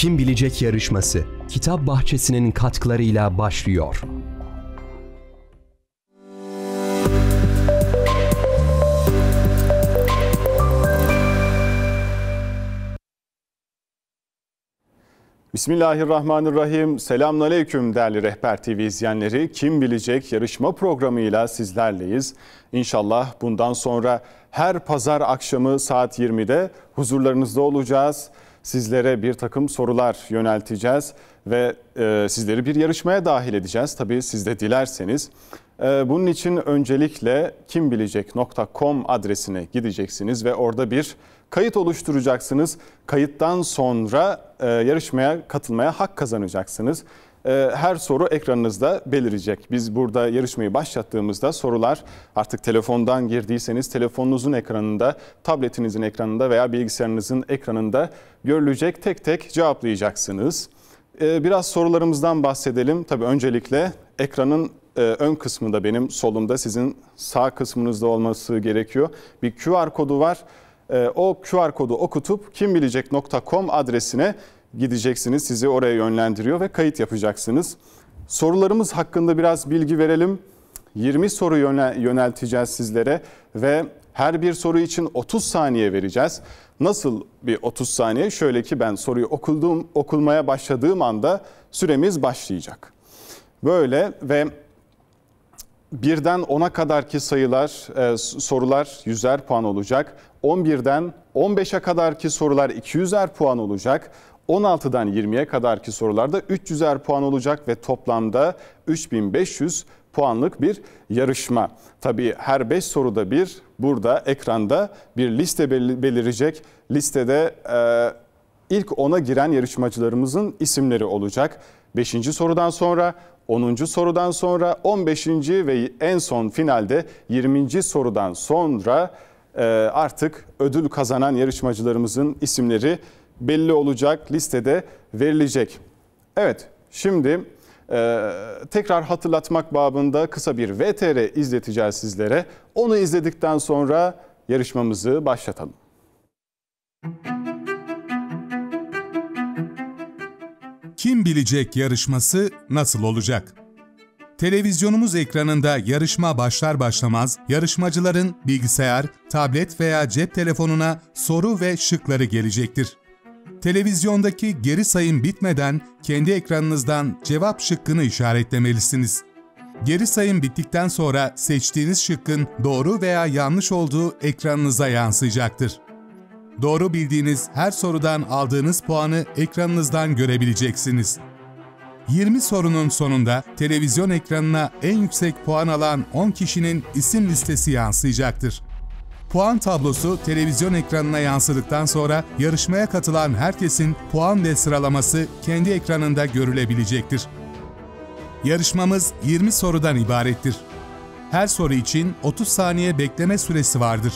Kim Bilecek yarışması kitap bahçesinin katkılarıyla başlıyor. Bismillahirrahmanirrahim. Selamünaleyküm değerli Rehber TV izleyenleri. Kim Bilecek yarışma programıyla sizlerleyiz. İnşallah bundan sonra her pazar akşamı saat 20'de huzurlarınızda olacağız sizlere bir takım sorular yönelteceğiz ve e, sizleri bir yarışmaya dahil edeceğiz. Tabii siz de dilerseniz. E, bunun için öncelikle kimbilecek.com adresine gideceksiniz ve orada bir kayıt oluşturacaksınız. Kayıttan sonra e, yarışmaya katılmaya hak kazanacaksınız. Ee, her soru ekranınızda belirecek. Biz burada yarışmayı başlattığımızda sorular artık telefondan girdiyseniz telefonunuzun ekranında, tabletinizin ekranında veya bilgisayarınızın ekranında görülecek tek tek cevaplayacaksınız. Ee, biraz sorularımızdan bahsedelim. Tabii öncelikle ekranın e, ön kısmında benim solumda sizin sağ kısmınızda olması gerekiyor. Bir QR kodu var. Ee, o QR kodu okutup kimbilecek.com adresine gideceksiniz. Sizi oraya yönlendiriyor ve kayıt yapacaksınız. Sorularımız hakkında biraz bilgi verelim. 20 soru yönelteceğiz sizlere ve her bir soru için 30 saniye vereceğiz. Nasıl bir 30 saniye? Şöyle ki ben soruyu okuldum, okulmaya başladığım anda süremiz başlayacak. Böyle ve birden 10'a kadarki sayılar, e, sorular 100'er puan olacak. 11'den 15'e kadarki sorular 200'er puan olacak. 16'dan 20'ye kadarki sorularda 300'er puan olacak ve toplamda 3500 puanlık bir yarışma. Tabii her 5 soruda bir burada ekranda bir liste belirecek. Listede e, ilk 10'a giren yarışmacılarımızın isimleri olacak. 5. sorudan sonra 10. sorudan sonra 15. ve en son finalde 20. sorudan sonra e, artık ödül kazanan yarışmacılarımızın isimleri belli olacak, listede verilecek. Evet, şimdi ee, tekrar hatırlatmak babında kısa bir VTR izleteceğiz sizlere. Onu izledikten sonra yarışmamızı başlatalım. Kim bilecek yarışması nasıl olacak? Televizyonumuz ekranında yarışma başlar başlamaz yarışmacıların bilgisayar, tablet veya cep telefonuna soru ve şıkları gelecektir. Televizyondaki geri sayım bitmeden kendi ekranınızdan cevap şıkkını işaretlemelisiniz. Geri sayım bittikten sonra seçtiğiniz şıkkın doğru veya yanlış olduğu ekranınıza yansıyacaktır. Doğru bildiğiniz her sorudan aldığınız puanı ekranınızdan görebileceksiniz. 20 sorunun sonunda televizyon ekranına en yüksek puan alan 10 kişinin isim listesi yansıyacaktır. Puan tablosu televizyon ekranına yansıdıktan sonra yarışmaya katılan herkesin puan ve sıralaması kendi ekranında görülebilecektir. Yarışmamız 20 sorudan ibarettir. Her soru için 30 saniye bekleme süresi vardır.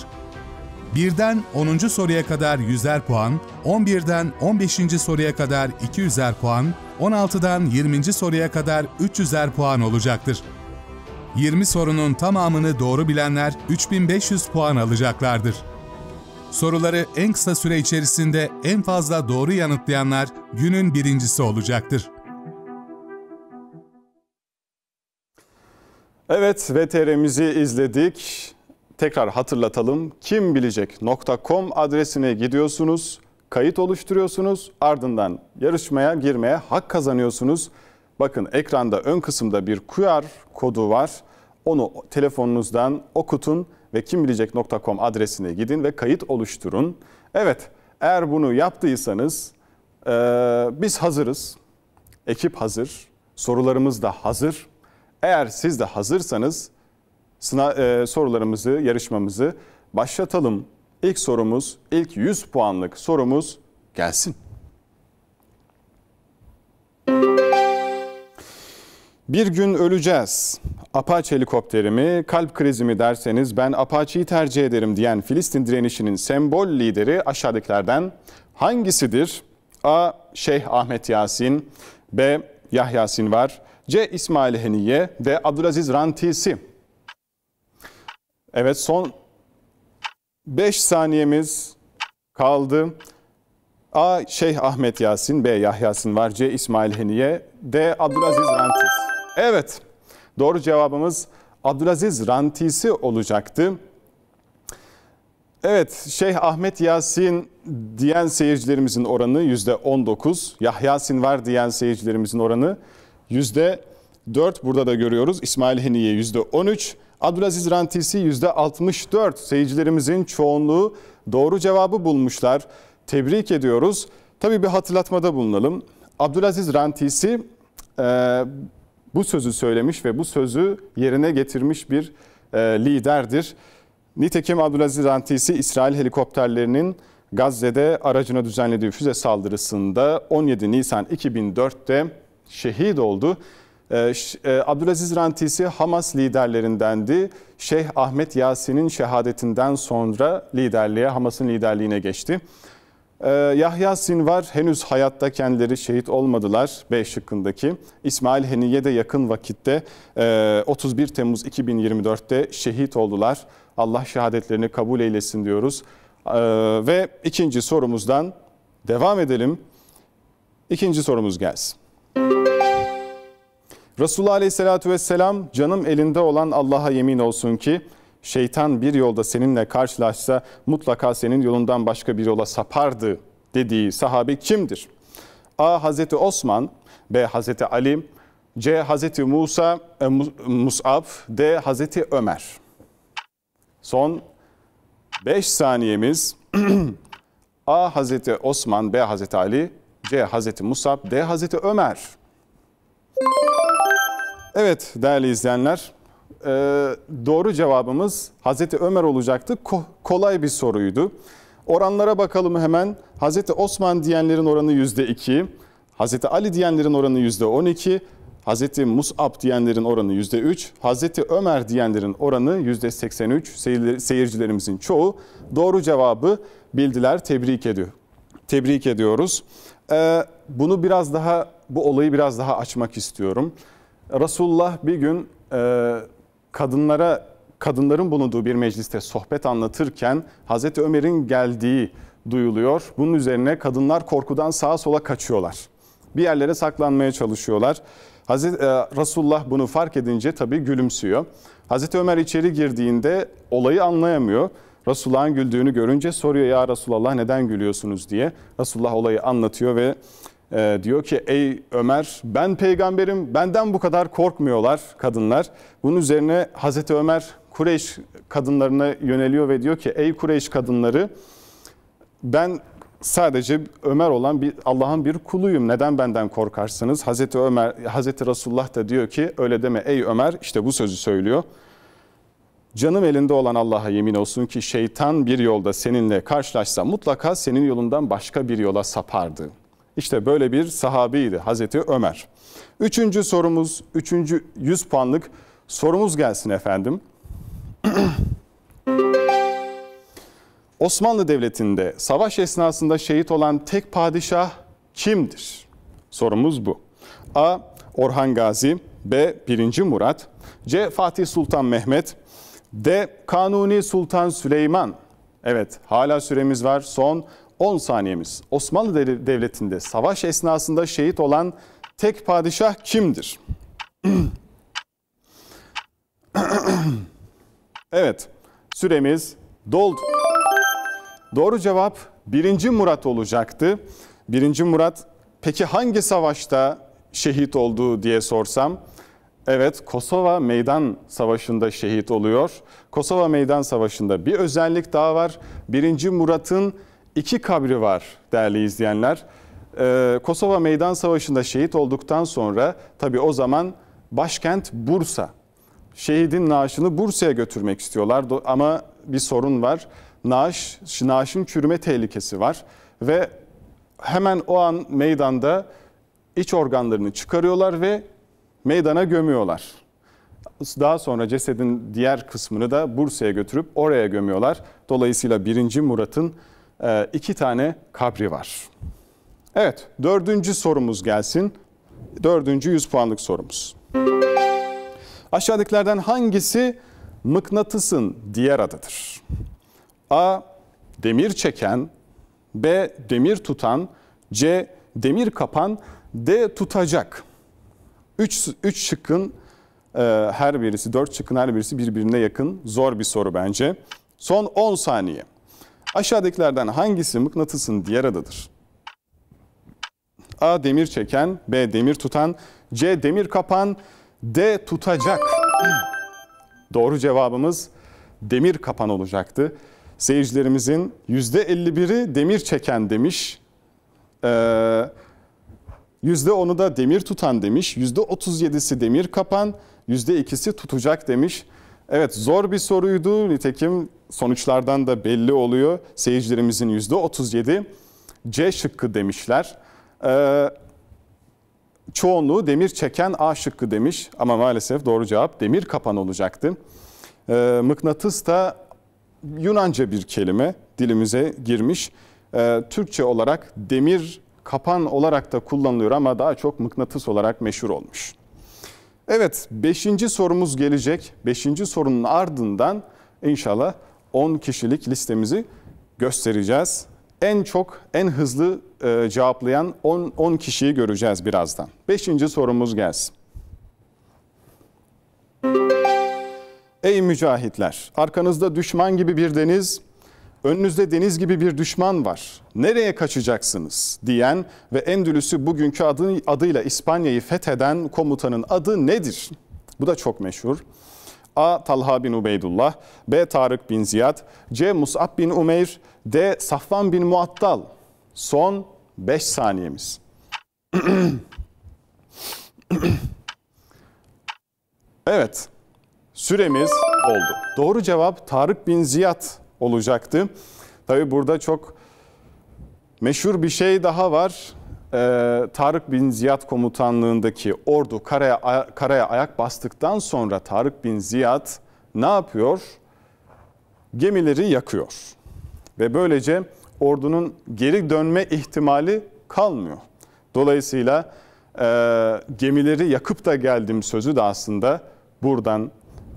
1'den 10. soruya kadar 100'er puan, 11'den 15. soruya kadar 200'er puan, 16'dan 20. soruya kadar 300'er puan olacaktır. 20 sorunun tamamını doğru bilenler 3500 puan alacaklardır. Soruları en kısa süre içerisinde en fazla doğru yanıtlayanlar günün birincisi olacaktır. Evet, VTR'mizi izledik. Tekrar hatırlatalım. Kimbilecek.com adresine gidiyorsunuz, kayıt oluşturuyorsunuz, ardından yarışmaya girmeye hak kazanıyorsunuz. Bakın ekranda ön kısımda bir QR kodu var. Onu telefonunuzdan okutun ve kimbilecek.com adresine gidin ve kayıt oluşturun. Evet eğer bunu yaptıysanız e, biz hazırız. Ekip hazır. Sorularımız da hazır. Eğer siz de hazırsanız sınav, e, sorularımızı, yarışmamızı başlatalım. İlk sorumuz, ilk 100 puanlık sorumuz gelsin. Müzik bir gün öleceğiz. Apache helikopteri mi, kalp krizi mi derseniz ben Apache'yi tercih ederim diyen Filistin direnişinin sembol lideri aşağıdakilerden hangisidir? A. Şeyh Ahmet Yasin, B. Yahya Sinvar, C. İsmail Heniye, D. Abdülaziz Rantisi. Evet son 5 saniyemiz kaldı. A. Şeyh Ahmet Yasin, B. Yahya Sinvar, C. İsmail Heniye, D. Abdülaziz Rantisi. Evet. Doğru cevabımız Abdülaziz Rantisi olacaktı. Evet, Şeyh Ahmet Yasin diyen seyircilerimizin oranı %19. Yahya var diyen seyircilerimizin oranı %4. Burada da görüyoruz. İsmail Heniye %13. Abdülaziz Rantisi %64. Seyircilerimizin çoğunluğu doğru cevabı bulmuşlar. Tebrik ediyoruz. Tabii bir hatırlatmada bulunalım. Abdülaziz Rantisi... Ee, bu sözü söylemiş ve bu sözü yerine getirmiş bir e, liderdir. Nitekim Abdülaziz Rantisi İsrail helikopterlerinin Gazze'de aracına düzenlediği füze saldırısında 17 Nisan 2004'te şehit oldu. E, e, Abdülaziz Rantisi Hamas liderlerindendi. Şeyh Ahmet Yasin'in şehadetinden sonra liderliğe, Hamas'ın liderliğine geçti. Ee, Yahya Sinvar henüz hayatta kendileri şehit olmadılar B şıkkındaki. İsmail Heniye de yakın vakitte 31 e, Temmuz 2024'te şehit oldular. Allah şehadetlerini kabul eylesin diyoruz. Ee, ve ikinci sorumuzdan devam edelim. İkinci sorumuz gelsin. Resulullah Aleyhisselatü Vesselam canım elinde olan Allah'a yemin olsun ki şeytan bir yolda seninle karşılaşsa mutlaka senin yolundan başka bir yola sapardı dediği sahabi kimdir? A. Hazreti Osman, B. Hazreti Ali, C. Hazreti Musa, e, Mus'ab, D. Hazreti Ömer. Son 5 saniyemiz. A. Hazreti Osman, B. Hazreti Ali, C. Hazreti Musab, D. Hazreti Ömer. Evet değerli izleyenler, ee, doğru cevabımız Hazreti Ömer olacaktı. Ko kolay bir soruydu. Oranlara bakalım hemen. Hazreti Osman diyenlerin oranı yüzde iki, Hazreti Ali diyenlerin oranı yüzde on iki, Hazreti Mus'ab diyenlerin oranı yüzde üç, Hazreti Ömer diyenlerin oranı yüzde seksen üç. Seyircilerimizin çoğu doğru cevabı bildiler. Tebrik ediyor. Tebrik ediyoruz. Ee, bunu biraz daha, bu olayı biraz daha açmak istiyorum. Resulullah bir gün e, kadınlara kadınların bulunduğu bir mecliste sohbet anlatırken Hazreti Ömer'in geldiği duyuluyor. Bunun üzerine kadınlar korkudan sağa sola kaçıyorlar. Bir yerlere saklanmaya çalışıyorlar. Hazreti, e, Resulullah bunu fark edince tabii gülümsüyor. Hazreti Ömer içeri girdiğinde olayı anlayamıyor. Resulullah'ın güldüğünü görünce soruyor ya Resulallah neden gülüyorsunuz diye. Resulullah olayı anlatıyor ve ee, diyor ki ey Ömer ben peygamberim benden bu kadar korkmuyorlar kadınlar. Bunun üzerine Hazreti Ömer Kureyş kadınlarına yöneliyor ve diyor ki ey Kureyş kadınları ben sadece Ömer olan bir Allah'ın bir kuluyum. Neden benden korkarsınız? Hazreti Ömer Hazreti Resulullah da diyor ki öyle deme ey Ömer işte bu sözü söylüyor. Canım elinde olan Allah'a yemin olsun ki şeytan bir yolda seninle karşılaşsa mutlaka senin yolundan başka bir yola sapardı.'' İşte böyle bir sahabiydi Hazreti Ömer. Üçüncü sorumuz, üçüncü yüz puanlık sorumuz gelsin efendim. Osmanlı Devleti'nde savaş esnasında şehit olan tek padişah kimdir? Sorumuz bu. A. Orhan Gazi B. 1. Murat C. Fatih Sultan Mehmet D. Kanuni Sultan Süleyman Evet hala süremiz var. Son 10 saniyemiz. Osmanlı Devleti'nde savaş esnasında şehit olan tek padişah kimdir? evet, süremiz doldu. Doğru cevap 1. Murat olacaktı. 1. Murat peki hangi savaşta şehit oldu diye sorsam? Evet, Kosova Meydan Savaşı'nda şehit oluyor. Kosova Meydan Savaşı'nda bir özellik daha var. 1. Murat'ın iki kabri var değerli izleyenler. Ee, Kosova Meydan Savaşı'nda şehit olduktan sonra tabi o zaman başkent Bursa. Şehidin naaşını Bursa'ya götürmek istiyorlar ama bir sorun var. Naaş, naaşın çürüme tehlikesi var ve hemen o an meydanda iç organlarını çıkarıyorlar ve meydana gömüyorlar. Daha sonra cesedin diğer kısmını da Bursa'ya götürüp oraya gömüyorlar. Dolayısıyla birinci Murat'ın ee, iki tane kabri var. Evet dördüncü sorumuz gelsin. Dördüncü 100 puanlık sorumuz. Aşağıdakilerden hangisi mıknatısın diğer adıdır? A. Demir çeken B. Demir tutan C. Demir kapan D. Tutacak. Üç 3 şıkkın e, her birisi, dört şıkkın her birisi birbirine yakın. Zor bir soru bence. Son 10 saniye. Aşağıdakilerden hangisi mıknatısın diğer adıdır? A. Demir çeken, B. Demir tutan, C. Demir kapan, D. Tutacak. Doğru cevabımız demir kapan olacaktı. Seyircilerimizin %51'i demir çeken demiş. Ee, %10'u da demir tutan demiş. %37'si demir kapan, %2'si tutacak demiş. Evet zor bir soruydu. Nitekim sonuçlardan da belli oluyor. Seyircilerimizin %37 C şıkkı demişler. Ee, çoğunluğu demir çeken A şıkkı demiş ama maalesef doğru cevap demir kapan olacaktı. Ee, mıknatıs da Yunanca bir kelime dilimize girmiş. Ee, Türkçe olarak demir kapan olarak da kullanılıyor ama daha çok mıknatıs olarak meşhur olmuş. Evet beşinci sorumuz gelecek. Beşinci sorunun ardından inşallah 10 kişilik listemizi göstereceğiz. En çok, en hızlı e, cevaplayan 10, 10 kişiyi göreceğiz birazdan. Beşinci sorumuz gelsin. Ey mücahitler, arkanızda düşman gibi bir deniz, önünüzde deniz gibi bir düşman var. Nereye kaçacaksınız diyen ve Endülüs'ü bugünkü adı, adıyla İspanya'yı fetheden komutanın adı nedir? Bu da çok meşhur. A. Talha bin Ubeydullah, B. Tarık bin Ziyad, C. Mus'ab bin Umeyr, D. Safvan bin Muattal. Son 5 saniyemiz. evet, süremiz oldu. Doğru cevap Tarık bin Ziyad olacaktı. Tabi burada çok meşhur bir şey daha var e, Tarık bin Ziyad komutanlığındaki ordu karaya, karaya ayak bastıktan sonra Tarık bin Ziyad ne yapıyor? Gemileri yakıyor. Ve böylece ordunun geri dönme ihtimali kalmıyor. Dolayısıyla e, gemileri yakıp da geldim sözü de aslında buradan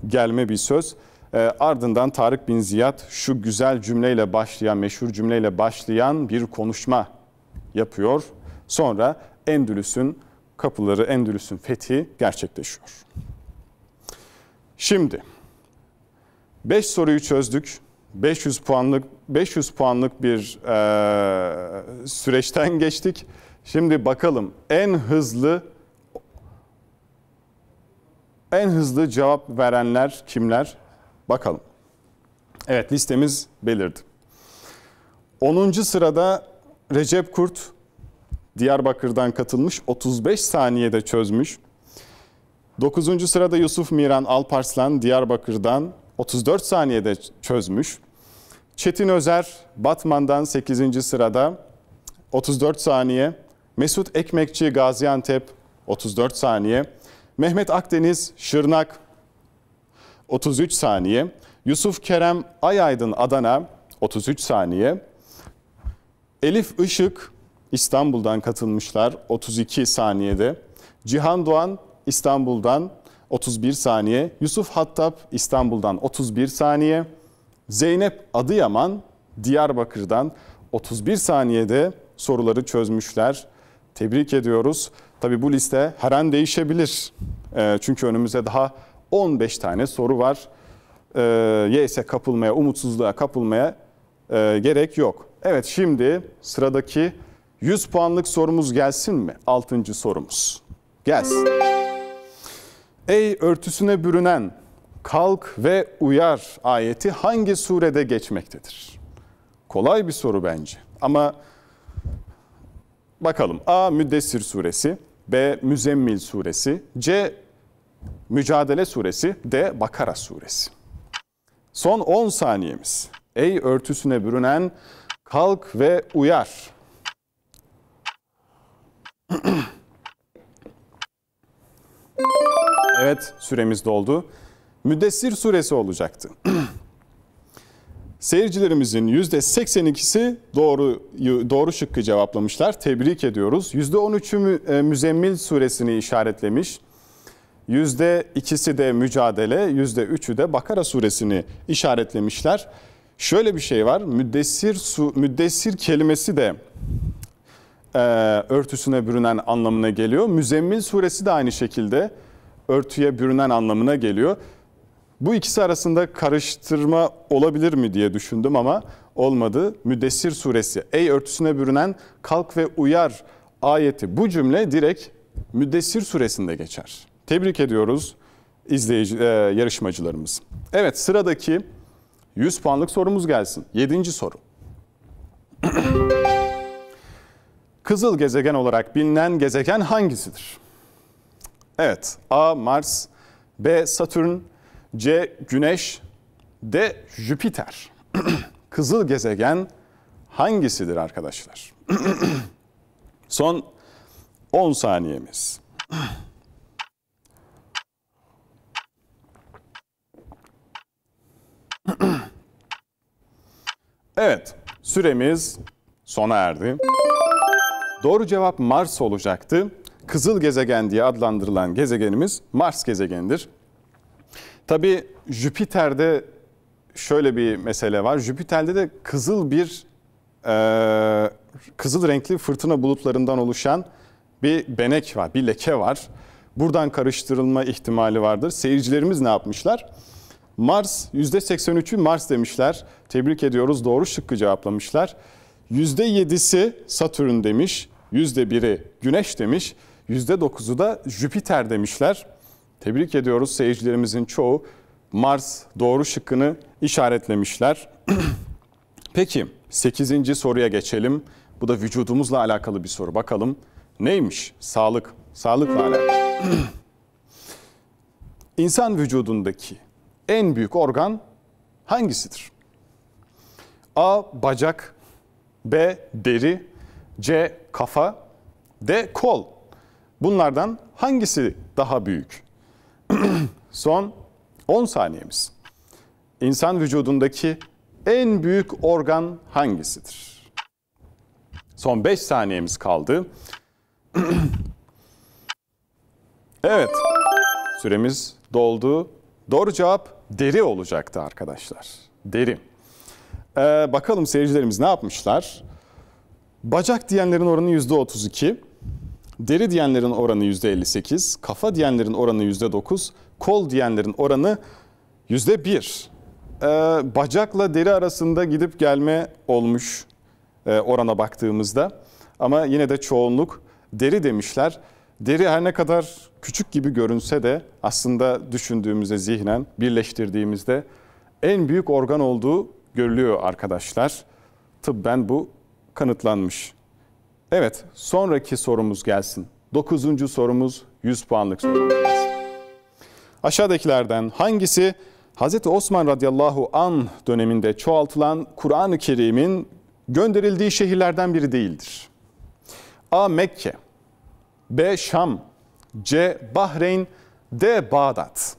gelme bir söz. E, ardından Tarık bin Ziyad şu güzel cümleyle başlayan, meşhur cümleyle başlayan bir konuşma yapıyor Sonra Endülüs'ün kapıları, Endülüs'ün fethi gerçekleşiyor. Şimdi 5 soruyu çözdük. 500 puanlık 500 puanlık bir e, süreçten geçtik. Şimdi bakalım en hızlı en hızlı cevap verenler kimler? Bakalım. Evet listemiz belirdi. 10. sırada Recep Kurt Diyarbakır'dan katılmış 35 saniyede çözmüş. 9. sırada Yusuf Miran Alparslan Diyarbakır'dan 34 saniyede çözmüş. Çetin Özer Batman'dan 8. sırada 34 saniye. Mesut Ekmekçi Gaziantep 34 saniye. Mehmet Akdeniz Şırnak 33 saniye. Yusuf Kerem Ayaydın Adana 33 saniye. Elif Işık İstanbul'dan katılmışlar 32 saniyede. Cihan Doğan İstanbul'dan 31 saniye. Yusuf Hattap İstanbul'dan 31 saniye. Zeynep Adıyaman Diyarbakır'dan 31 saniyede soruları çözmüşler. Tebrik ediyoruz. Tabi bu liste her an değişebilir. Ee, çünkü önümüzde daha 15 tane soru var. Ee, YS'e kapılmaya, umutsuzluğa kapılmaya e, gerek yok. Evet şimdi sıradaki 100 puanlık sorumuz gelsin mi? 6. sorumuz. Gelsin. Ey örtüsüne bürünen kalk ve uyar ayeti hangi surede geçmektedir? Kolay bir soru bence ama bakalım. A. Müddessir suresi, B. Müzemmil suresi, C. Mücadele suresi, D. Bakara suresi. Son 10 saniyemiz. Ey örtüsüne bürünen kalk ve uyar evet süremiz doldu. Müddessir suresi olacaktı. Seyircilerimizin %82'si doğruyu, doğru şıkkı cevaplamışlar. Tebrik ediyoruz. %13'ü e, Müzemmil suresini işaretlemiş. %2'si de mücadele, %3'ü de Bakara suresini işaretlemişler. Şöyle bir şey var. Müddessir, su, müddessir kelimesi de e, örtüsüne bürünen anlamına geliyor. Müzemmil suresi de aynı şekilde örtüye bürünen anlamına geliyor. Bu ikisi arasında karıştırma olabilir mi diye düşündüm ama olmadı. Müdessir suresi ey örtüsüne bürünen kalk ve uyar ayeti bu cümle direkt Müddessir suresinde geçer. Tebrik ediyoruz izleyici e, yarışmacılarımız. Evet sıradaki 100 puanlık sorumuz gelsin. 7. soru. Kızıl gezegen olarak bilinen gezegen hangisidir? Evet, A. Mars, B. Satürn, C. Güneş, D. Jüpiter. Kızıl gezegen hangisidir arkadaşlar? Son 10 saniyemiz. Evet, süremiz sona erdi. Doğru cevap Mars olacaktı. Kızıl gezegen diye adlandırılan gezegenimiz Mars gezegenidir. Tabi Jüpiter'de şöyle bir mesele var. Jüpiter'de de kızıl bir e, kızıl renkli fırtına bulutlarından oluşan bir benek var, bir leke var. Buradan karıştırılma ihtimali vardır. Seyircilerimiz ne yapmışlar? Mars %83'ü Mars demişler. Tebrik ediyoruz. Doğru şıkkı cevaplamışlar. %7'si Satürn demiş, %1'i Güneş demiş, %9'u da Jüpiter demişler. Tebrik ediyoruz seyircilerimizin çoğu Mars doğru şıkkını işaretlemişler. Peki 8. soruya geçelim. Bu da vücudumuzla alakalı bir soru. Bakalım neymiş? Sağlık. Sağlıkla alakalı. İnsan vücudundaki en büyük organ hangisidir? A. Bacak B. Deri C. Kafa D. Kol Bunlardan hangisi daha büyük? Son 10 saniyemiz. İnsan vücudundaki en büyük organ hangisidir? Son 5 saniyemiz kaldı. evet, süremiz doldu. Doğru cevap deri olacaktı arkadaşlar. Deri. Ee, bakalım seyircilerimiz ne yapmışlar? Bacak diyenlerin oranı %32, deri diyenlerin oranı %58, kafa diyenlerin oranı %9, kol diyenlerin oranı %1. Ee, bacakla deri arasında gidip gelme olmuş e, orana baktığımızda. Ama yine de çoğunluk deri demişler. Deri her ne kadar küçük gibi görünse de aslında düşündüğümüzde zihnen birleştirdiğimizde en büyük organ olduğu görülüyor arkadaşlar. Tıbben bu kanıtlanmış. Evet sonraki sorumuz gelsin. Dokuzuncu sorumuz 100 puanlık sorumuz. Aşağıdakilerden hangisi Hz. Osman radıyallahu an döneminde çoğaltılan Kur'an-ı Kerim'in gönderildiği şehirlerden biri değildir? A. Mekke B. Şam C. Bahreyn D. Bağdat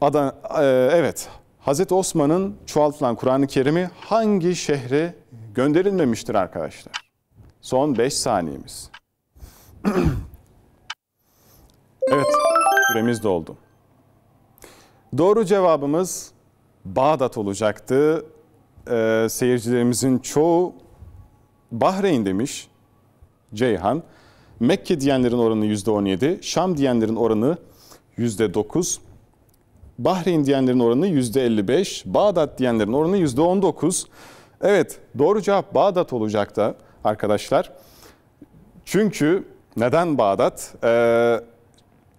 Adana, e, evet Hazreti Osman'ın çoğaltılan Kur'an-ı Kerim'i hangi şehre gönderilmemiştir arkadaşlar? Son 5 saniyemiz. evet, süremiz doldu. Doğru cevabımız Bağdat olacaktı. Ee, seyircilerimizin çoğu Bahreyn demiş Ceyhan. Mekke diyenlerin oranı %17, Şam diyenlerin oranı %9. Bahreyn diyenlerin oranı %55, Bağdat diyenlerin oranı %19. Evet doğru cevap Bağdat olacak da arkadaşlar. Çünkü neden Bağdat? Ee,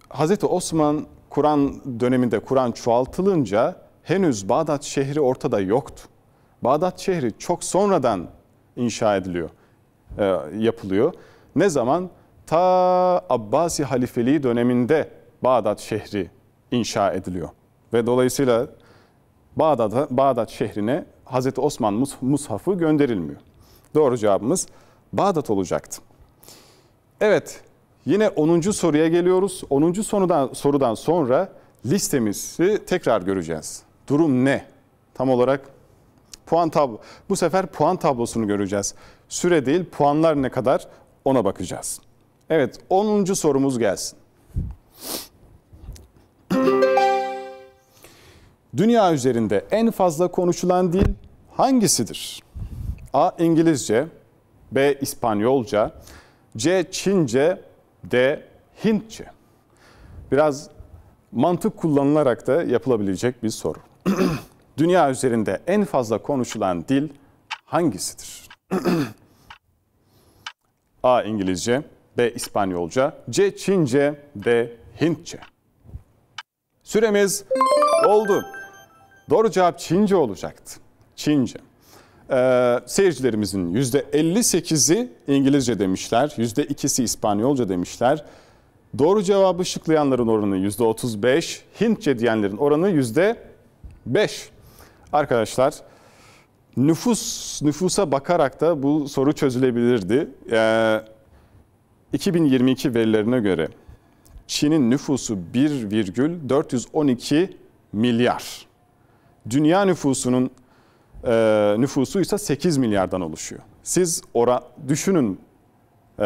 Hazreti Osman Kur'an döneminde Kur'an çoğaltılınca henüz Bağdat şehri ortada yoktu. Bağdat şehri çok sonradan inşa ediliyor, e, yapılıyor. Ne zaman? Ta Abbasi halifeliği döneminde Bağdat şehri inşa ediliyor. Ve dolayısıyla Bağdat'a, Bağdat şehrine Hazreti Osman Mushaf'ı gönderilmiyor. Doğru cevabımız Bağdat olacaktı. Evet, yine 10. soruya geliyoruz. 10. sorudan, sorudan sonra listemizi tekrar göreceğiz. Durum ne? Tam olarak puan tablo. Bu sefer puan tablosunu göreceğiz. Süre değil, puanlar ne kadar ona bakacağız. Evet, 10. sorumuz gelsin. Dünya üzerinde en fazla konuşulan dil hangisidir? A. İngilizce B. İspanyolca C. Çince D. Hintçe Biraz mantık kullanılarak da yapılabilecek bir soru. Dünya üzerinde en fazla konuşulan dil hangisidir? A. İngilizce B. İspanyolca C. Çince D. Hintçe Süremiz doldu. Doğru cevap Çince olacaktı. Çince. Ee, seyircilerimizin %58'i İngilizce demişler, %2'si İspanyolca demişler. Doğru cevabı şıklayanların oranı %35, Hintçe diyenlerin oranı %5. Arkadaşlar nüfus nüfusa bakarak da bu soru çözülebilirdi. Ee, 2022 verilerine göre Çin'in nüfusu 1,412 milyar. Dünya nüfusunun e, nüfusu ise 8 milyardan oluşuyor. Siz ora, düşünün e,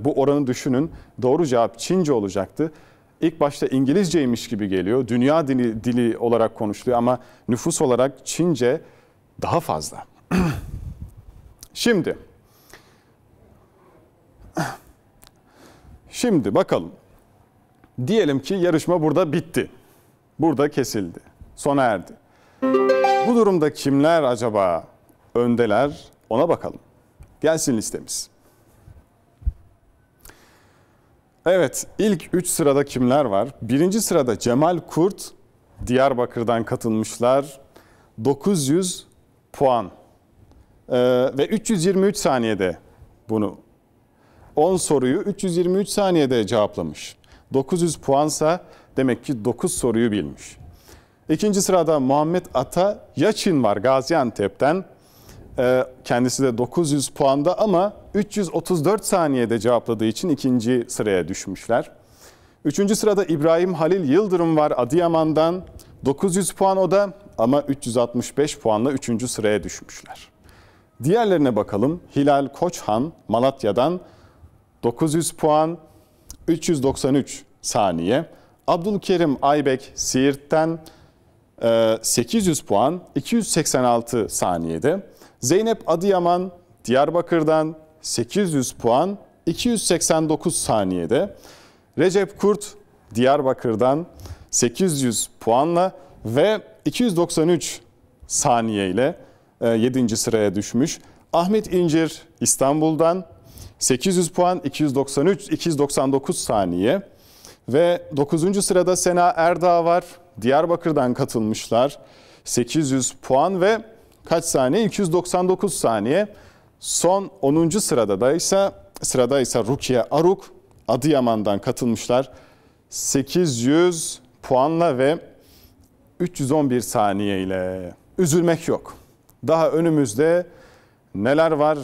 bu oranı düşünün. Doğru cevap Çince olacaktı. İlk başta İngilizceymiş gibi geliyor. Dünya dili, dili olarak konuşuluyor ama nüfus olarak Çince daha fazla. Şimdi Şimdi bakalım. Diyelim ki yarışma burada bitti. Burada kesildi. Sona erdi. Bu durumda kimler acaba öndeler ona bakalım. Gelsin listemiz. Evet ilk 3 sırada kimler var? Birinci sırada Cemal Kurt Diyarbakır'dan katılmışlar. 900 puan ee, ve 323 saniyede bunu 10 soruyu 323 saniyede cevaplamış. 900 puansa demek ki 9 soruyu bilmiş. İkinci sırada Muhammed Ata Yaçin var Gaziantep'ten. Ee, kendisi de 900 puanda ama 334 saniyede cevapladığı için ikinci sıraya düşmüşler. Üçüncü sırada İbrahim Halil Yıldırım var Adıyaman'dan. 900 puan o da ama 365 puanla üçüncü sıraya düşmüşler. Diğerlerine bakalım. Hilal Koçhan Malatya'dan 900 puan 393 saniye. Abdülkerim Aybek Siirt'ten 800 ee, puan 286 saniyede. Zeynep Adıyaman Diyarbakır'dan 800 puan 289 saniyede. Recep Kurt Diyarbakır'dan 800 puanla ve 293 saniyeyle 7. E, sıraya düşmüş. Ahmet İncir İstanbul'dan 800 puan 293 299 saniye ve 9. sırada Sena Erdağ var. Diyarbakır'dan katılmışlar. 800 puan ve kaç saniye? 299 saniye. Son 10. sırada da ise sırada ise Rukiye Aruk Adıyaman'dan katılmışlar. 800 puanla ve 311 saniye ile. Üzülmek yok. Daha önümüzde neler var?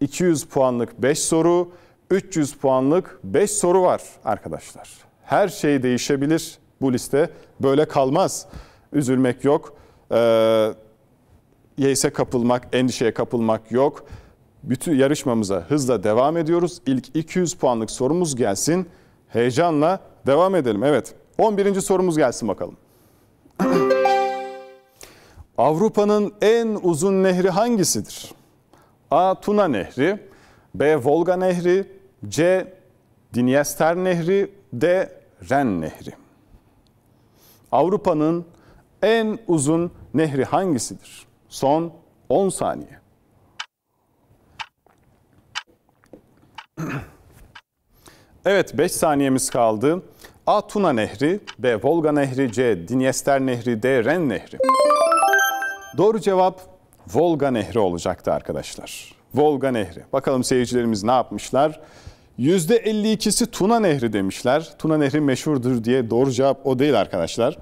200 puanlık 5 soru, 300 puanlık 5 soru var arkadaşlar. Her şey değişebilir. Bu liste böyle kalmaz. Üzülmek yok. Ee, yeyse kapılmak, endişeye kapılmak yok. Bütün yarışmamıza hızla devam ediyoruz. İlk 200 puanlık sorumuz gelsin. Heyecanla devam edelim. Evet. 11. sorumuz gelsin bakalım. Avrupa'nın en uzun nehri hangisidir? A. Tuna Nehri, B. Volga Nehri, C. Dniester Nehri, D. Ren Nehri. Avrupa'nın en uzun nehri hangisidir? Son 10 saniye. Evet 5 saniyemiz kaldı. A. Tuna Nehri, B. Volga Nehri, C. Dinyester Nehri, D. Ren Nehri. Doğru cevap Volga Nehri olacaktı arkadaşlar. Volga Nehri. Bakalım seyircilerimiz ne yapmışlar? %52'si Tuna Nehri demişler. Tuna Nehri meşhurdur diye doğru cevap o değil arkadaşlar.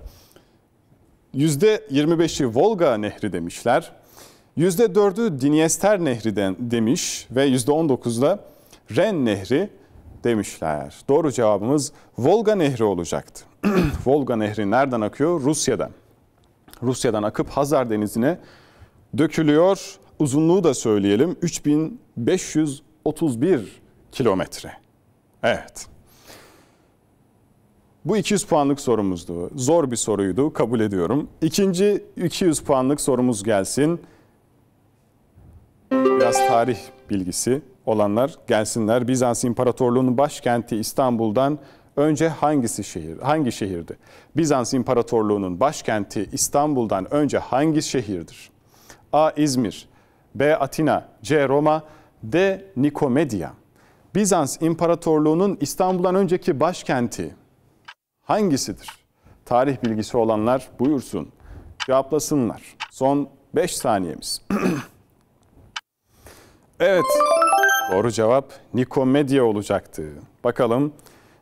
%25'i Volga Nehri demişler. %4'ü Dniester Nehri demiş ve %19'da Ren Nehri demişler. Doğru cevabımız Volga Nehri olacaktı. Volga Nehri nereden akıyor? Rusya'dan. Rusya'dan akıp Hazar Denizi'ne dökülüyor. Uzunluğu da söyleyelim. 3531 kilometre. Evet. Bu 200 puanlık sorumuzdu. Zor bir soruydu, kabul ediyorum. İkinci 200 puanlık sorumuz gelsin. Biraz tarih bilgisi olanlar gelsinler. Bizans İmparatorluğu'nun başkenti İstanbul'dan önce hangisi şehir? Hangi şehirdi? Bizans İmparatorluğu'nun başkenti İstanbul'dan önce hangi şehirdir? A. İzmir, B. Atina, C. Roma, D. Nikomedia. Bizans İmparatorluğu'nun İstanbul'dan önceki başkenti hangisidir? Tarih bilgisi olanlar buyursun, cevaplasınlar. Son 5 saniyemiz. evet, doğru cevap Nikomedia olacaktı. Bakalım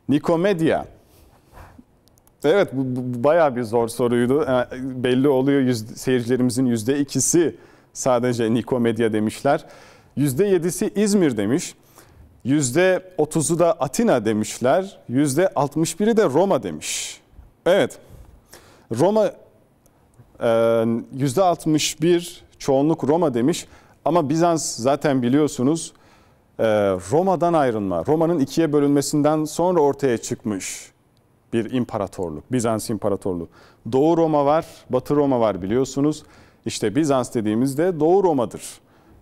Nikomedia. Evet bu, bu bayağı bir zor soruydu. Ee, belli oluyor yüzde, seyircilerimizin yüzde ikisi sadece Nikomedia demişler. Yüzde yedisi İzmir demiş. %30'u da Atina demişler. %61'i de Roma demiş. Evet. Roma %61 e, çoğunluk Roma demiş. Ama Bizans zaten biliyorsunuz e, Roma'dan ayrılma, Roma'nın ikiye bölünmesinden sonra ortaya çıkmış bir imparatorluk, Bizans İmparatorluğu. Doğu Roma var, Batı Roma var biliyorsunuz. İşte Bizans dediğimizde Doğu Roma'dır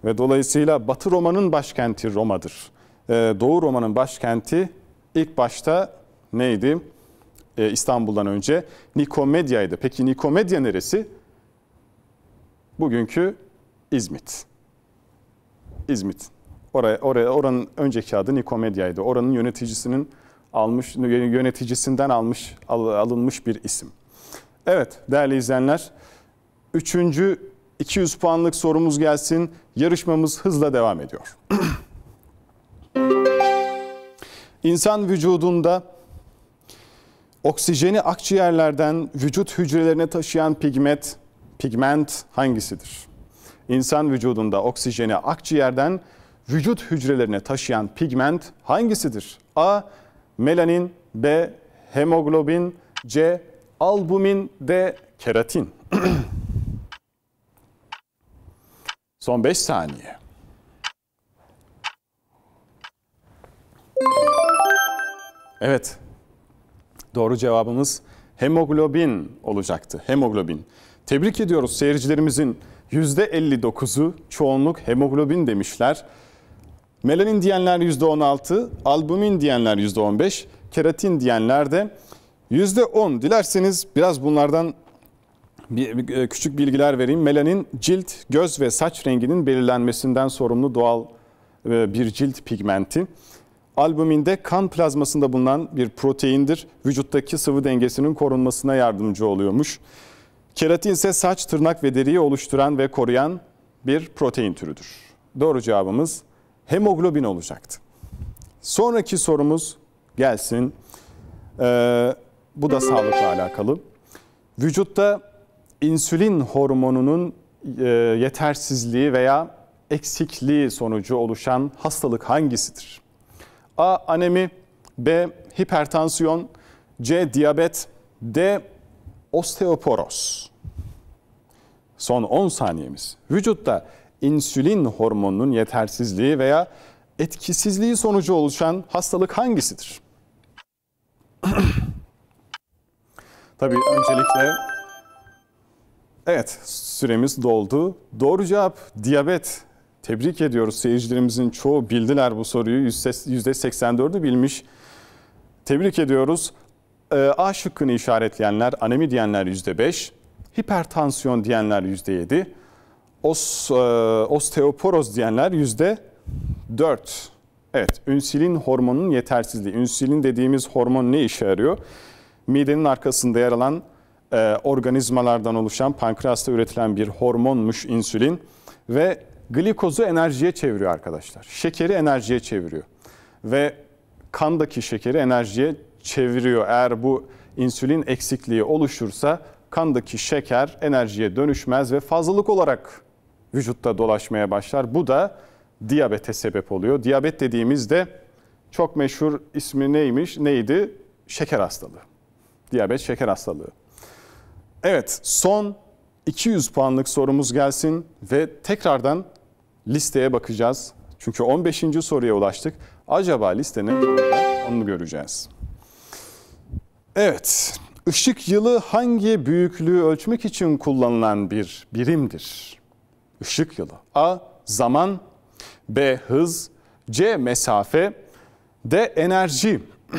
ve dolayısıyla Batı Roma'nın başkenti Roma'dır. Ee, Doğu Roma'nın başkenti ilk başta neydi? Ee, İstanbul'dan önce Nikomedia'ydı. Peki Nikomedia neresi? Bugünkü İzmit. İzmit. Oraya, oraya, oranın önceki adı Nikomedia'ydı. Oranın yöneticisinin almış, yöneticisinden almış, alınmış bir isim. Evet değerli izleyenler, üçüncü 200 puanlık sorumuz gelsin. Yarışmamız hızla devam ediyor. İnsan vücudunda oksijeni akciğerlerden vücut hücrelerine taşıyan pigment, pigment hangisidir? İnsan vücudunda oksijeni akciğerden vücut hücrelerine taşıyan pigment hangisidir? A. Melanin B. Hemoglobin C. Albumin D. Keratin Son 5 saniye. Evet. Doğru cevabımız hemoglobin olacaktı. Hemoglobin. Tebrik ediyoruz seyircilerimizin %59'u çoğunluk hemoglobin demişler. Melanin diyenler %16, albumin diyenler %15, keratin diyenler de %10. Dilerseniz biraz bunlardan bir, e, küçük bilgiler vereyim. Melanin cilt, göz ve saç renginin belirlenmesinden sorumlu doğal e, bir cilt pigmenti. Albuminde kan plazmasında bulunan bir proteindir. Vücuttaki sıvı dengesinin korunmasına yardımcı oluyormuş. Keratin ise saç, tırnak ve deriyi oluşturan ve koruyan bir protein türüdür. Doğru cevabımız hemoglobin olacaktı. Sonraki sorumuz gelsin. Ee, bu da sağlıkla alakalı. Vücutta insülin hormonunun e, yetersizliği veya eksikliği sonucu oluşan hastalık hangisidir? A. Anemi, B. Hipertansiyon, C. Diyabet, D. Osteoporoz. Son 10 saniyemiz. Vücutta insülin hormonunun yetersizliği veya etkisizliği sonucu oluşan hastalık hangisidir? Tabii öncelikle evet süremiz doldu. Doğru cevap diyabet Tebrik ediyoruz. Seyircilerimizin çoğu bildiler bu soruyu. %84'ü bilmiş. Tebrik ediyoruz. Ee, A şıkkını işaretleyenler, anemi diyenler %5, hipertansiyon diyenler %7, os, e, osteoporoz diyenler %4. Evet, ünsülin hormonunun yetersizliği. Ünsülin dediğimiz hormon ne işe yarıyor? Midenin arkasında yer alan e, organizmalardan oluşan pankreasta üretilen bir hormonmuş insülin ve glikozu enerjiye çeviriyor arkadaşlar. Şekeri enerjiye çeviriyor. Ve kandaki şekeri enerjiye çeviriyor. Eğer bu insülin eksikliği oluşursa kandaki şeker enerjiye dönüşmez ve fazlalık olarak vücutta dolaşmaya başlar. Bu da diyabete sebep oluyor. Diyabet dediğimizde çok meşhur ismi neymiş? Neydi? Şeker hastalığı. Diyabet şeker hastalığı. Evet, son 200 puanlık sorumuz gelsin ve tekrardan listeye bakacağız. Çünkü 15. soruya ulaştık. Acaba listenin onu göreceğiz. Evet, ışık yılı hangi büyüklüğü ölçmek için kullanılan bir birimdir? Işık yılı. A. Zaman. B. Hız. C. Mesafe. D. Enerji.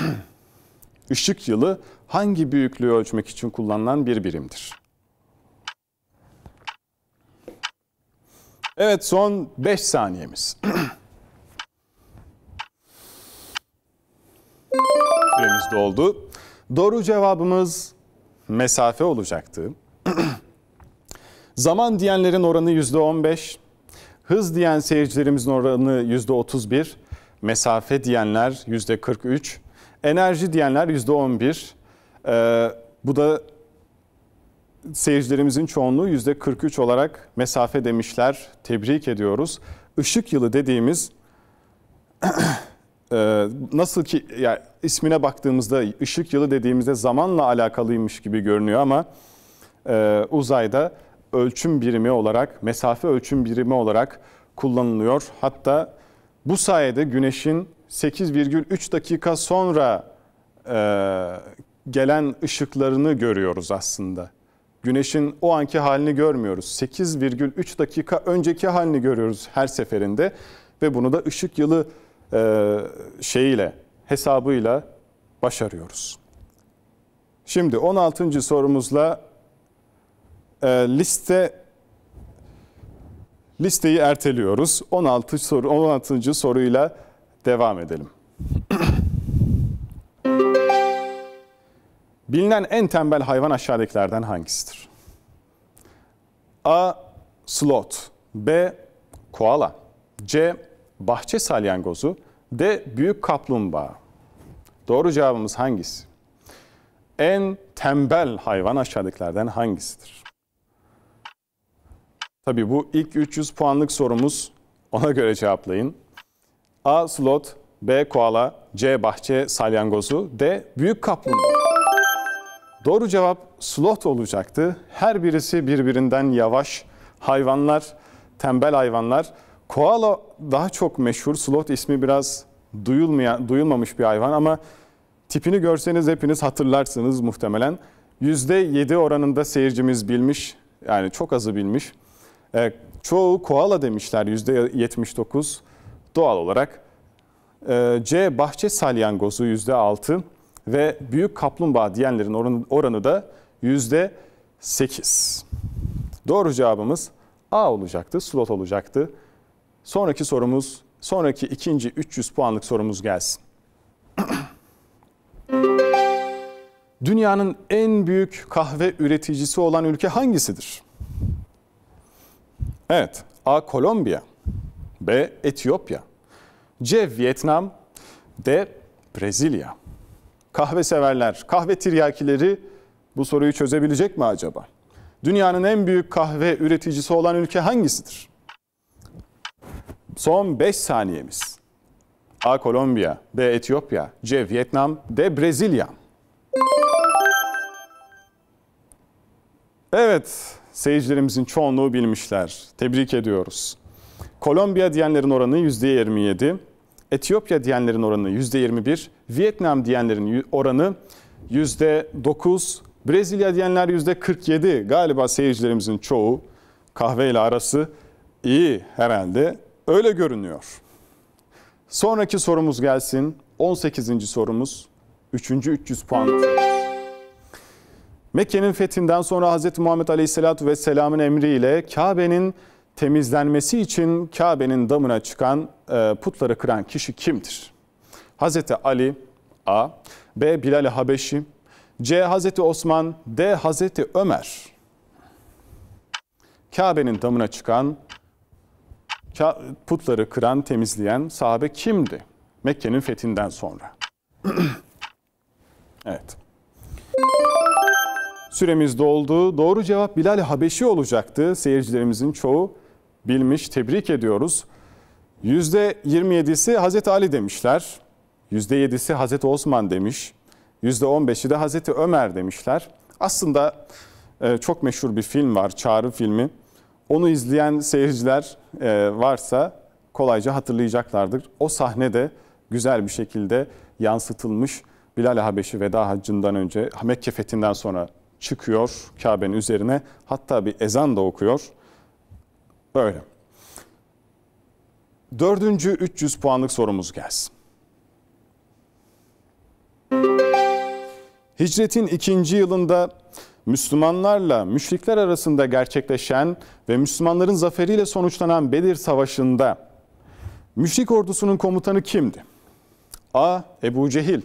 Işık yılı hangi büyüklüğü ölçmek için kullanılan bir birimdir? Evet son 5 saniyemiz. Süremiz doldu. Doğru cevabımız mesafe olacaktı. Zaman diyenlerin oranı %15, hız diyen seyircilerimizin oranı %31, mesafe diyenler %43, enerji diyenler %11. Ee, bu da seyircilerimizin çoğunluğu %43 olarak mesafe demişler. Tebrik ediyoruz. Işık yılı dediğimiz e, nasıl ki yani ismine baktığımızda ışık yılı dediğimizde zamanla alakalıymış gibi görünüyor ama e, uzayda ölçüm birimi olarak, mesafe ölçüm birimi olarak kullanılıyor. Hatta bu sayede güneşin 8,3 dakika sonra e, gelen ışıklarını görüyoruz aslında. Güneşin o anki halini görmüyoruz. 8,3 dakika önceki halini görüyoruz her seferinde ve bunu da ışık yılı e, şeyiyle, hesabıyla başarıyoruz. Şimdi 16. sorumuzla e, liste listeyi erteliyoruz. 16 soru 16. soruyla devam edelim. Bilinen en tembel hayvan aşağıdakilerden hangisidir? A. Slot B. Koala C. Bahçe salyangozu D. Büyük kaplumbağa Doğru cevabımız hangisi? En tembel hayvan aşağıdakilerden hangisidir? Tabi bu ilk 300 puanlık sorumuz ona göre cevaplayın. A. Slot B. Koala C. Bahçe salyangozu D. Büyük kaplumbağa Doğru cevap slot olacaktı. Her birisi birbirinden yavaş hayvanlar, tembel hayvanlar. Koala daha çok meşhur. Slot ismi biraz duyulmaya duyulmamış bir hayvan ama tipini görseniz hepiniz hatırlarsınız muhtemelen. %7 oranında seyircimiz bilmiş. Yani çok azı bilmiş. E, çoğu koala demişler %79. Doğal olarak e, C bahçe salyangozu %6 ve büyük kaplumbağa diyenlerin oranı, oranı da yüzde %8. Doğru cevabımız A olacaktı, slot olacaktı. Sonraki sorumuz, sonraki ikinci 300 puanlık sorumuz gelsin. Dünyanın en büyük kahve üreticisi olan ülke hangisidir? Evet, A. Kolombiya, B. Etiyopya, C. Vietnam, D. Brezilya kahve severler, kahve tiryakileri bu soruyu çözebilecek mi acaba? Dünyanın en büyük kahve üreticisi olan ülke hangisidir? Son 5 saniyemiz. A. Kolombiya, B. Etiyopya, C. Vietnam, D. Brezilya. Evet, seyircilerimizin çoğunluğu bilmişler. Tebrik ediyoruz. Kolombiya diyenlerin oranı %27. Etiyopya diyenlerin oranı %21, Vietnam diyenlerin oranı %9, Brezilya diyenler %47. Galiba seyircilerimizin çoğu kahveyle arası iyi herhalde. Öyle görünüyor. Sonraki sorumuz gelsin. 18. sorumuz. 3. 300 puan. Mekke'nin fethinden sonra Hz. Muhammed Aleyhisselatü Vesselam'ın emriyle Kabe'nin temizlenmesi için Kabe'nin damına çıkan e, putları kıran kişi kimdir? Hazreti Ali A. B. Bilal Habeşi C. Hazreti Osman D. Hazreti Ömer Kabe'nin damına çıkan putları kıran, temizleyen sahabe kimdi? Mekke'nin fethinden sonra. evet. Süremiz doldu. Doğru cevap Bilal Habeşi olacaktı. Seyircilerimizin çoğu bilmiş. Tebrik ediyoruz. %27'si Hazreti Ali demişler. %7'si Hazreti Osman demiş. %15'i de Hazreti Ömer demişler. Aslında e, çok meşhur bir film var, Çağrı filmi. Onu izleyen seyirciler e, varsa kolayca hatırlayacaklardır. O sahne de güzel bir şekilde yansıtılmış. Bilal Habeşi veda haccından önce Mekke fethinden sonra çıkıyor Kabe'nin üzerine. Hatta bir ezan da okuyor. Böyle. Dördüncü 300 puanlık sorumuz gelsin. Hicretin ikinci yılında Müslümanlarla müşrikler arasında gerçekleşen ve Müslümanların zaferiyle sonuçlanan Bedir Savaşı'nda müşrik ordusunun komutanı kimdi? A. Ebu Cehil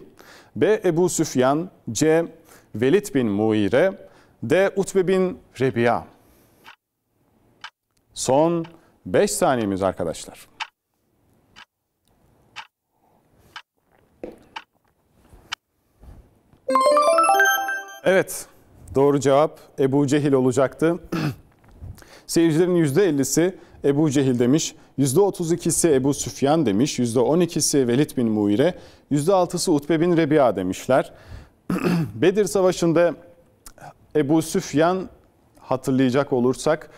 B. Ebu Süfyan C. Velid bin Muire D. Utbe bin Rebiya Son 5 saniyemiz arkadaşlar. Evet, doğru cevap Ebu Cehil olacaktı. Seyircilerin %50'si Ebu Cehil demiş, %32'si Ebu Süfyan demiş, %12'si Velid bin Muire, %6'sı Utbe bin Rebi'a demişler. Bedir Savaşı'nda Ebu Süfyan hatırlayacak olursak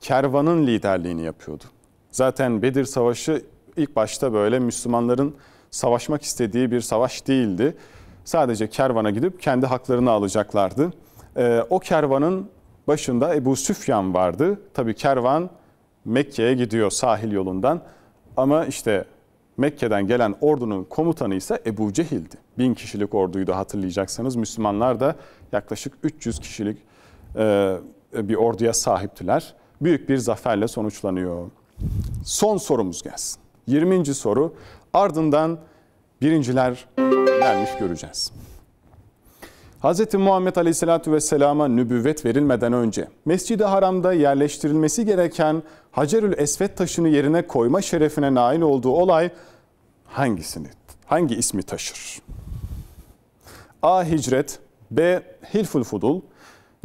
kervanın liderliğini yapıyordu. Zaten Bedir Savaşı ilk başta böyle Müslümanların savaşmak istediği bir savaş değildi. Sadece kervana gidip kendi haklarını alacaklardı. Ee, o kervanın başında Ebu Süfyan vardı. Tabii kervan Mekke'ye gidiyor sahil yolundan. Ama işte Mekke'den gelen ordunun komutanı ise Ebu Cehil'di. Bin kişilik orduydu hatırlayacaksanız Müslümanlar da yaklaşık 300 kişilik e, bir orduya sahiptiler büyük bir zaferle sonuçlanıyor. Son sorumuz gelsin. 20. soru ardından birinciler gelmiş göreceğiz. Hz. Muhammed Aleyhisselatü Vesselam'a nübüvvet verilmeden önce Mescid-i Haram'da yerleştirilmesi gereken Hacerül Esvet taşını yerine koyma şerefine nail olduğu olay hangisini, hangi ismi taşır? A. Hicret B. Hilful Fudul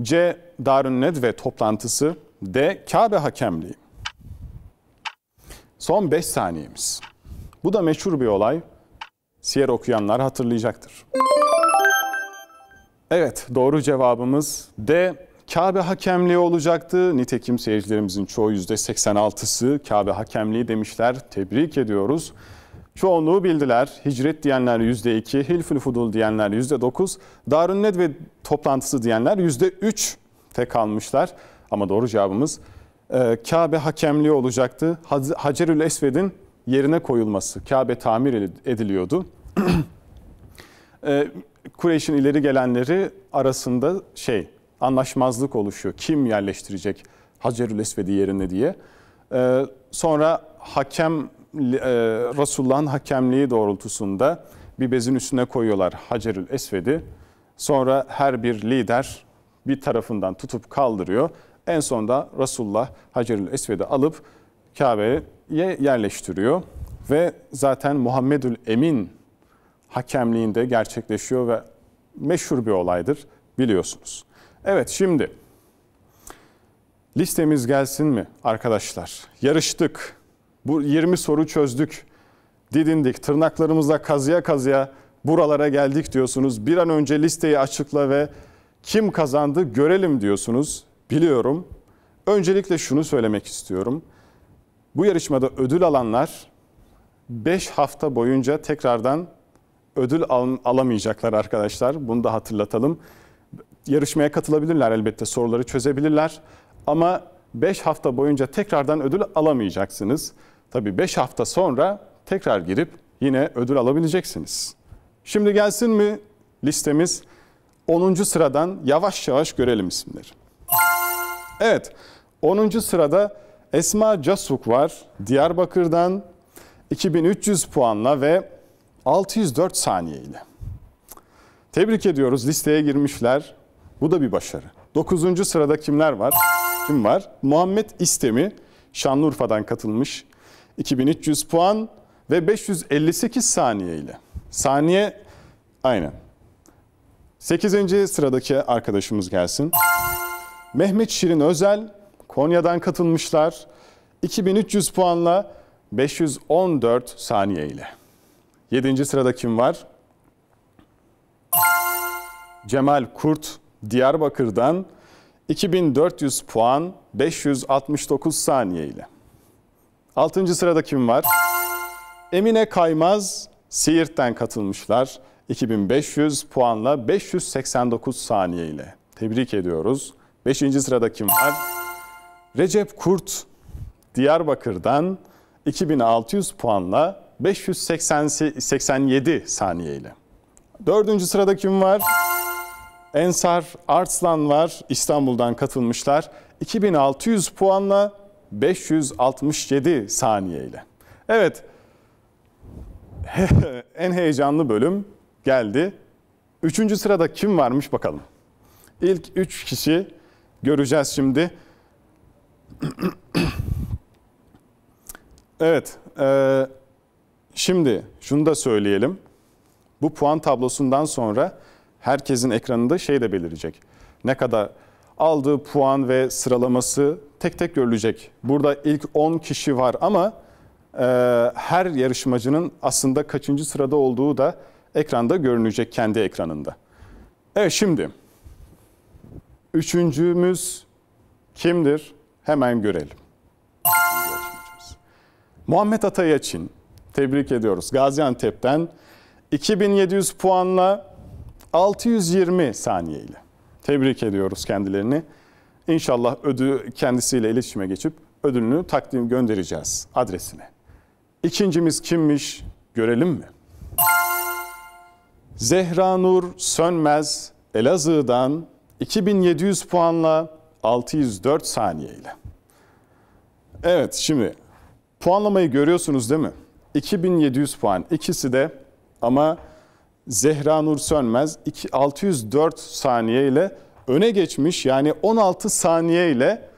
C. Darun Nedve toplantısı D. Kabe hakemliği. Son 5 saniyemiz. Bu da meşhur bir olay. Siyer okuyanlar hatırlayacaktır. Evet doğru cevabımız D. Kabe hakemliği olacaktı. Nitekim seyircilerimizin çoğu %86'sı Kabe hakemliği demişler. Tebrik ediyoruz. Çoğunluğu bildiler. Hicret diyenler %2, Hilfül Fudul diyenler %9, Darun Nedve toplantısı diyenler %3 tek almışlar. Ama doğru cevabımız e, Kabe hakemliği olacaktı. Hacerül Esved'in yerine koyulması. Kabe tamir ediliyordu. E, Kureyş'in ileri gelenleri arasında şey anlaşmazlık oluşuyor. Kim yerleştirecek Hacerül Esved'i yerine diye. E, sonra hakem e, Resulullah'ın hakemliği doğrultusunda bir bezin üstüne koyuyorlar Hacerül Esved'i. Sonra her bir lider bir tarafından tutup kaldırıyor en sonunda Resulullah Hacerül Esved'i alıp Kabe'ye yerleştiriyor ve zaten Muhammedül Emin hakemliğinde gerçekleşiyor ve meşhur bir olaydır biliyorsunuz. Evet şimdi listemiz gelsin mi arkadaşlar? Yarıştık. Bu 20 soru çözdük. Didindik. Tırnaklarımızla kazıya kazıya buralara geldik diyorsunuz. Bir an önce listeyi açıkla ve kim kazandı görelim diyorsunuz biliyorum. Öncelikle şunu söylemek istiyorum. Bu yarışmada ödül alanlar 5 hafta boyunca tekrardan ödül al alamayacaklar arkadaşlar. Bunu da hatırlatalım. Yarışmaya katılabilirler elbette soruları çözebilirler. Ama 5 hafta boyunca tekrardan ödül alamayacaksınız. Tabii 5 hafta sonra tekrar girip yine ödül alabileceksiniz. Şimdi gelsin mi listemiz 10. sıradan yavaş yavaş görelim isimleri. Evet, 10. sırada Esma Casuk var. Diyarbakır'dan 2300 puanla ve 604 saniye ile. Tebrik ediyoruz. Listeye girmişler. Bu da bir başarı. 9. sırada kimler var? Kim var? Muhammed İstemi Şanlıurfa'dan katılmış. 2300 puan ve 558 saniye ile. Saniye aynen. 8. sıradaki arkadaşımız gelsin. Mehmet Şirin Özel Konya'dan katılmışlar. 2300 puanla 514 saniye ile. 7. sırada kim var? Cemal Kurt Diyarbakır'dan 2400 puan 569 saniye ile. 6. sırada kim var? Emine Kaymaz Siirt'ten katılmışlar. 2500 puanla 589 saniye ile. Tebrik ediyoruz. Beşinci sırada kim var? Recep Kurt Diyarbakır'dan 2600 puanla 587 saniyeyle. Dördüncü sırada kim var? Ensar Arslan var. İstanbul'dan katılmışlar. 2600 puanla 567 saniyeyle. Evet. en heyecanlı bölüm geldi. Üçüncü sırada kim varmış bakalım. İlk üç kişi göreceğiz şimdi. evet, e, şimdi şunu da söyleyelim. Bu puan tablosundan sonra herkesin ekranında şey de belirecek. Ne kadar aldığı puan ve sıralaması tek tek görülecek. Burada ilk 10 kişi var ama e, her yarışmacının aslında kaçıncı sırada olduğu da ekranda görünecek kendi ekranında. Evet şimdi... Üçüncümüz kimdir? Hemen görelim. Muhammed Atayaçin. Tebrik ediyoruz. Gaziantep'ten 2700 puanla 620 saniye ile. Tebrik ediyoruz kendilerini. İnşallah ödü kendisiyle iletişime geçip ödülünü takdim göndereceğiz adresine. İkincimiz kimmiş görelim mi? Zehra Nur Sönmez Elazığ'dan 2700 puanla 604 saniye ile. Evet şimdi puanlamayı görüyorsunuz değil mi? 2700 puan ikisi de ama Zehra Nur Sönmez 604 saniye ile öne geçmiş. Yani 16 saniye ile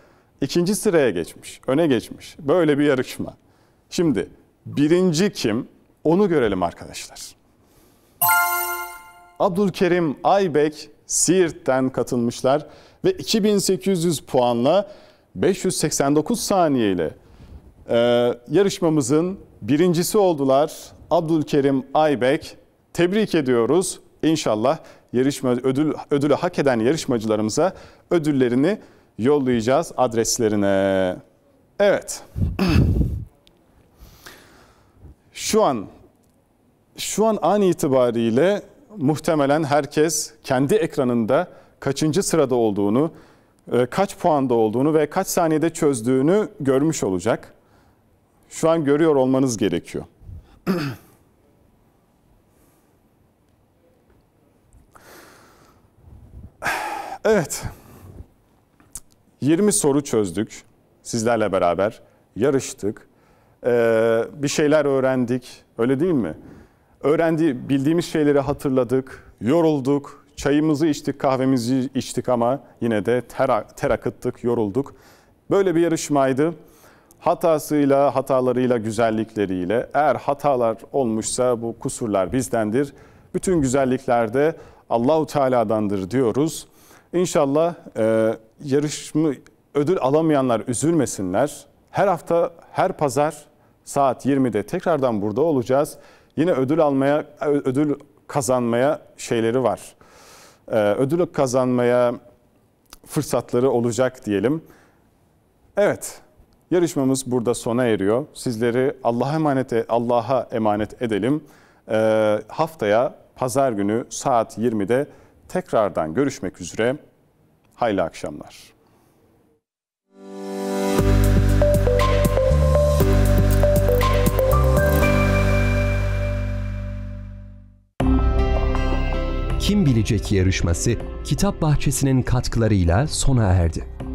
ikinci sıraya geçmiş. Öne geçmiş. Böyle bir yarışma. Şimdi birinci kim? Onu görelim arkadaşlar. Abdülkerim Aybek Siirt'ten katılmışlar ve 2800 puanla 589 saniye ile e, yarışmamızın birincisi oldular. Abdülkerim Aybek tebrik ediyoruz. İnşallah yarışma ödül ödülü hak eden yarışmacılarımıza ödüllerini yollayacağız adreslerine. Evet. Şu an şu an an itibariyle muhtemelen herkes kendi ekranında kaçıncı sırada olduğunu, e, kaç puanda olduğunu ve kaç saniyede çözdüğünü görmüş olacak. Şu an görüyor olmanız gerekiyor. Evet. 20 soru çözdük. Sizlerle beraber yarıştık. Ee, bir şeyler öğrendik. Öyle değil mi? öğrendiği, bildiğimiz şeyleri hatırladık, yorulduk, çayımızı içtik, kahvemizi içtik ama yine de ter, ter akıttık, yorulduk. Böyle bir yarışmaydı. Hatasıyla, hatalarıyla, güzellikleriyle eğer hatalar olmuşsa bu kusurlar bizdendir. Bütün güzellikler de Allahu Teala'dandır diyoruz. İnşallah e, yarışma ödül alamayanlar üzülmesinler. Her hafta, her pazar saat 20'de tekrardan burada olacağız. Yine ödül almaya, ödül kazanmaya şeyleri var. Ee, ödül kazanmaya fırsatları olacak diyelim. Evet, yarışmamız burada sona eriyor. Sizleri Allah'a emanet, e, Allah'a emanet edelim. Ee, haftaya pazar günü saat 20'de tekrardan görüşmek üzere. Hayırlı akşamlar. Kim Bilecek yarışması kitap bahçesinin katkılarıyla sona erdi.